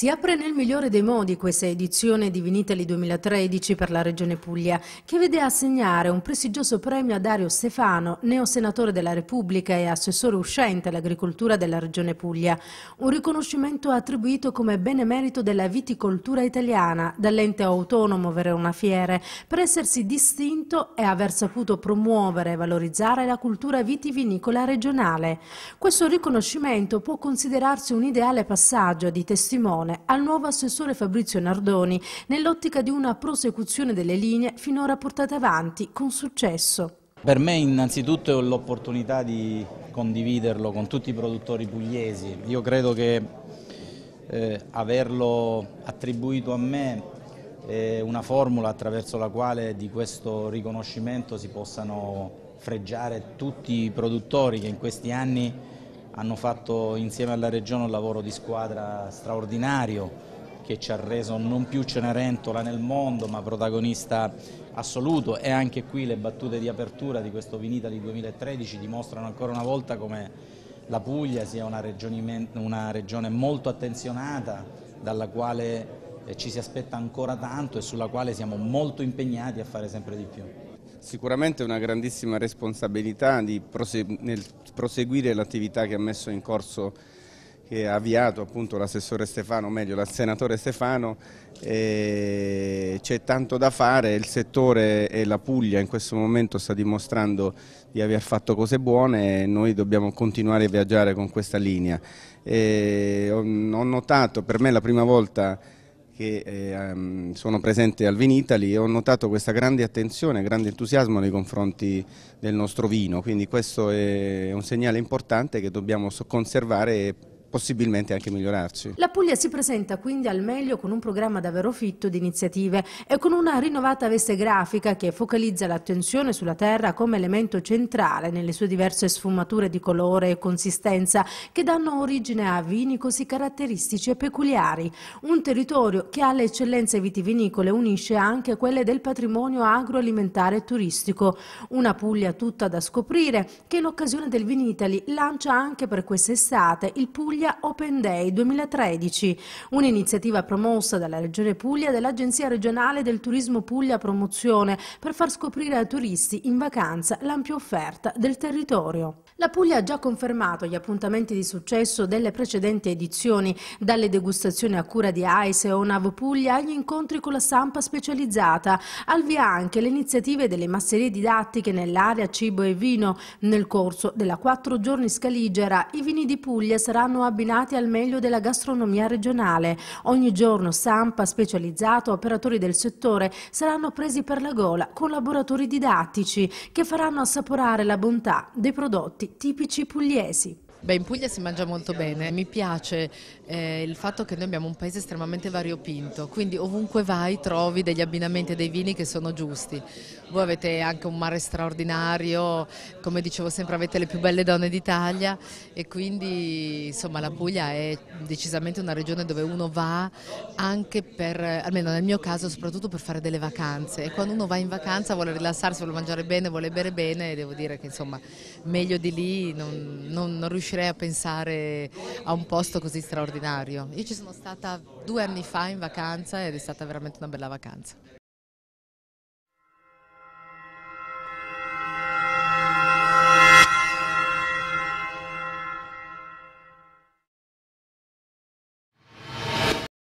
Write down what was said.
Si apre nel migliore dei modi questa edizione di Vinitali 2013 per la Regione Puglia, che vede assegnare un prestigioso premio a Dario Stefano, neo senatore della Repubblica e assessore uscente all'agricoltura della Regione Puglia, un riconoscimento attribuito come benemerito della viticoltura italiana dall'ente autonomo Verona Fiere per essersi distinto e aver saputo promuovere e valorizzare la cultura vitivinicola regionale. Questo riconoscimento può considerarsi un ideale passaggio di testimone Pordenone al nuovo assessore Fabrizio Nardoni nell'ottica di una prosecuzione delle linee finora portate avanti con successo. Per me innanzitutto è l'opportunità di condividerlo con tutti i produttori pugliesi. Io credo che eh, averlo attribuito a me è una formula attraverso la quale di questo riconoscimento si possano freggiare tutti i produttori che in questi anni hanno fatto insieme alla Regione un lavoro di squadra straordinario che ci ha reso non più Cenerentola nel mondo ma protagonista assoluto e anche qui le battute di apertura di questo Vinita di 2013 dimostrano ancora una volta come la Puglia sia una regione, una regione molto attenzionata dalla quale eh, ci si aspetta ancora tanto e sulla quale siamo molto impegnati a fare sempre di più. Sicuramente una grandissima responsabilità prosegu nel proseguire l'attività che ha messo in corso che ha avviato appunto l'assessore Stefano, o meglio il senatore Stefano, c'è tanto da fare, il settore e la Puglia in questo momento sta dimostrando di aver fatto cose buone e noi dobbiamo continuare a viaggiare con questa linea. E ho notato, per me è la prima volta che eh, sono presente al Vinitali e ho notato questa grande attenzione, grande entusiasmo nei confronti del nostro vino, quindi questo è un segnale importante che dobbiamo conservare e possibilmente anche migliorarci. La Puglia si presenta quindi al meglio con un programma davvero fitto di iniziative e con una rinnovata veste grafica che focalizza l'attenzione sulla terra come elemento centrale nelle sue diverse sfumature di colore e consistenza che danno origine a vini così caratteristici e peculiari. Un territorio che alle eccellenze vitivinicole unisce anche quelle del patrimonio agroalimentare e turistico. Una Puglia tutta da scoprire che in occasione del Vinitali lancia anche per quest'estate il Puglia Puglia Open Day 2013, un'iniziativa promossa dalla Regione Puglia e dall'Agenzia regionale del Turismo Puglia Promozione per far scoprire ai turisti in vacanza l'ampia offerta del territorio. La Puglia ha già confermato gli appuntamenti di successo delle precedenti edizioni, dalle degustazioni a cura di AISE o Nav Puglia agli incontri con la stampa specializzata, al via anche le iniziative delle masserie didattiche nell'area cibo e vino. Nel corso della quattro giorni scaligera i vini di Puglia saranno abbinati al meglio della gastronomia regionale. Ogni giorno stampa specializzata, operatori del settore saranno presi per la gola con laboratori didattici che faranno assaporare la bontà dei prodotti tipici pugliesi. Beh, in Puglia si mangia molto bene, mi piace eh, il fatto che noi abbiamo un paese estremamente variopinto, quindi ovunque vai trovi degli abbinamenti e dei vini che sono giusti. Voi avete anche un mare straordinario, come dicevo sempre avete le più belle donne d'Italia e quindi insomma la Puglia è decisamente una regione dove uno va anche per, almeno nel mio caso, soprattutto per fare delle vacanze e quando uno va in vacanza vuole rilassarsi, vuole mangiare bene, vuole bere bene e devo dire che insomma meglio di lì non, non, non riuscire riuscirei a pensare a un posto così straordinario. Io ci sono stata due anni fa in vacanza ed è stata veramente una bella vacanza.